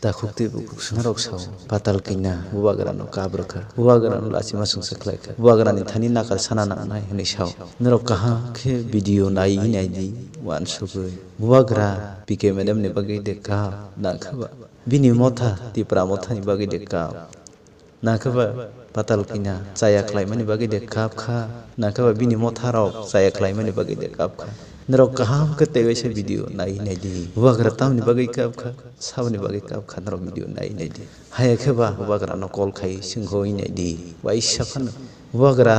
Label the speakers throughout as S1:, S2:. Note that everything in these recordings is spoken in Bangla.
S1: dakhukti sungharok sao patal kina uwagrano kabrokar uwagrano lachima sungsa khlaikar uwagrani thani nakar sana na nai hini sao nero kaha khe video nai nai di wan subu uwagra pike madam ne bagai de ka na khaba bini motha tipra motha ni bagai de ka na khaba patal kinya saya klaimani bagi de kap kha na kaba bini motharao saya klaimani bagi de kap kha nero kaham ke tewe se video nai nai di wagra tam ni bagi kap kha sab ni bagi kap kha nero video nai nai di haya kheba wagra no kol khai singho nai di wai shafan wagra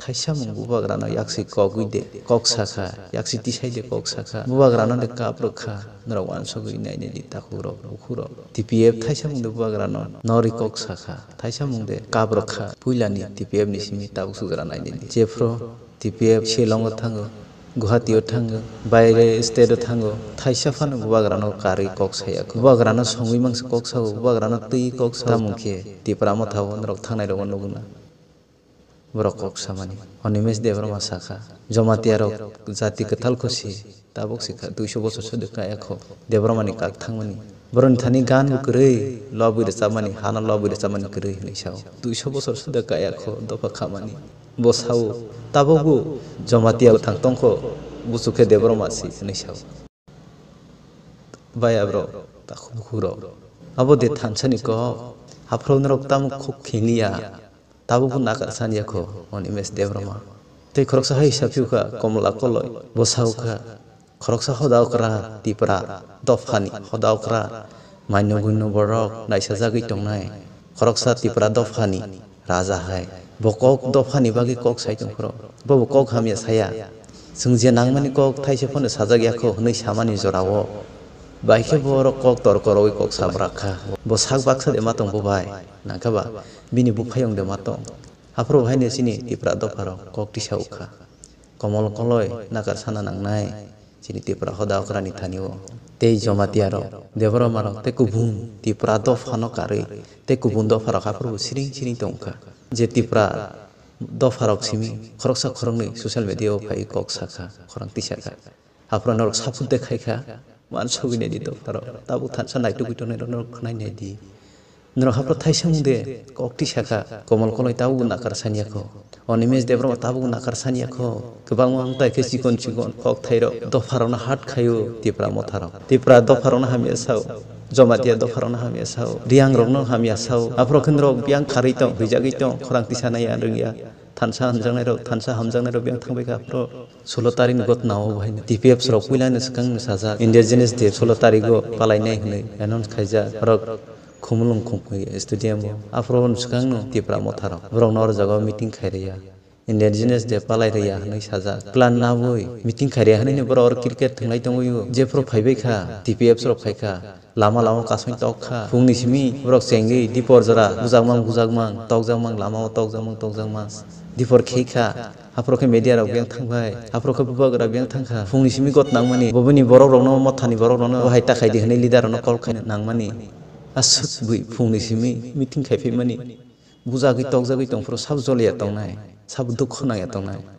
S1: थाइसाम बुबाग्राना याक्सी कगुइदे कक साखा याक्सी तिसाइले कक साखा बुबाग्राना ले काप रखा नरा वान सगुइ नाइने दि ताखुर उखुर टीपीएफ थाइसाम दे बुबाग्राना नरि कक साखा थाइसाम दे काप रखा पुइलानि टीपीएफ नि सिमि ताउ सुग्रा नाइने दि जेफ्रो टीपीएफ शिलंग थांगो গুহাটিও থাঙ্গো বাইরে স্টেটও থাঙ্গো থাইসা ফানো বুবাগ্রানো কারি কক্সাইয়া বুবাগ্রানো সঙ্গী মাংস কক্সাও বুবাগ্রানো তুই কক্সা মুখে টিপরা মথাও রক থাঙ্গনাই রকম নুগুনা বরকক সামানি অনিমেষ দেবরমা শাখা জমাতিয়ার জাতি কাতাল খসি তাবক শিখা দুইশো বছর সদকা এক দেবরমানি কাক থাংমানি বরণ থানি গান গরৈ লবুরে চামানি হানা লবুরে চামানি গরৈ হইসাও দুইশো বছর সদকা এক দফা খামানি বসাও তাবগু জমাতিয়াও থাংতংখ বুসুখে দেবরমাসি হইসাও বায়াব্র তাখুর আবদে থানসানি ক হাফ্রৌন রক্তামুখ খেলিয়া tabukun nakar sania ko on imes devroma te khorok saha isapiu ka komla koloi bosau ka khorok saha hodau kara tipra dofkhani hodau kara manyo gunno borok nai saja gi tong nai khorok saha tipra dofkhani raja hai bokok dofkhani bagi kok sai tong khoro bo kok hamia saya sungje nangmani kok thaise phone saja gi akho nei samani jorawo বাইকে বড় কক তর কর ওই কক সাব রাখা বো সাক বাক্সা দে মাতং বো ভাই নাকাবা বিনি বুফায়ং দে মাতং হাফরো ভাই নেসিনি তিপ্রা দফার কক টিসা উখা কমল কলয় নাকার সানা নাংনাই চিনি তিপ্রা হদা অকরানি থানিও তেই জমাতি আর দেবর মারক তে কুভুম তিপ্রা দফান কারে তে কুভুম দফার হাফরো সিরিং সিরিং তংখা যে তিপ্রা দফারক সিমি খরকসা খরংনি সোশ্যাল মিডিয়াও ফাই কক সাখা খরং তিসাখা হাফরা নরক সাফুদ দেখাইখা wan sugi ne di taro tabu than san dai tugi tone ron khnai ne di nro hapro thai samung de kokti shaka komol koloi tabu na kar sania ko on image devro tabu na kar sania ko kbang wang tai ke sikon sikon kok thai ro do pharon hat khayo tipra mo tharo tipra do pharon hami sao Jamatia দফারন হামি আসাও রিয়াং রগ্ন হামি আসাও আফ্রকেন্দ্র বিয়াং খারিত হইজাগিত খরাং তিসানাইয়া রঙিয়া थानसा हमजा राव थानसा हामजांनाय राव बेयाव थांबाय गाफ्राव सल्ल' तारिखनि घटनाव बहायनो डि पि डे सोलो तारीख बालायनाय होनो एनाउन्स खायजा रक खमलुं खमखै स्टेडियामाव आफ्राव सिगांनो डे पालाई रही हनै प्लान ना होई मीटिंग खरे हनै और क्रिकेट थंगलाई तंग यो जे प्रो फाइबे खा टीपीएफ सरो फाइ खा लामा लामा कासों तक खा सिमी ब्रक सेंगे दीपोर जरा गुजागमां गुजागमां तक जामां लामा तक जामां तक जामां दिपर खेखा हाफ्रोखे मेडिया राव थांबाय हाफ्रोखे बुबाग राव थांखा फुंनिसिमि गत नांमानि बबोनि बरक रावनो मथानि बरक रावनो बाहाय थाखाय दिहोनै लिडारावनो कल खायनो नांमानि आसुत बुइ फुंनिसिमि मिटिं खायफैमानि बुजा गै तक जागै तंफोराव साब जलिया तंनाय साब दुख नाया तंनाय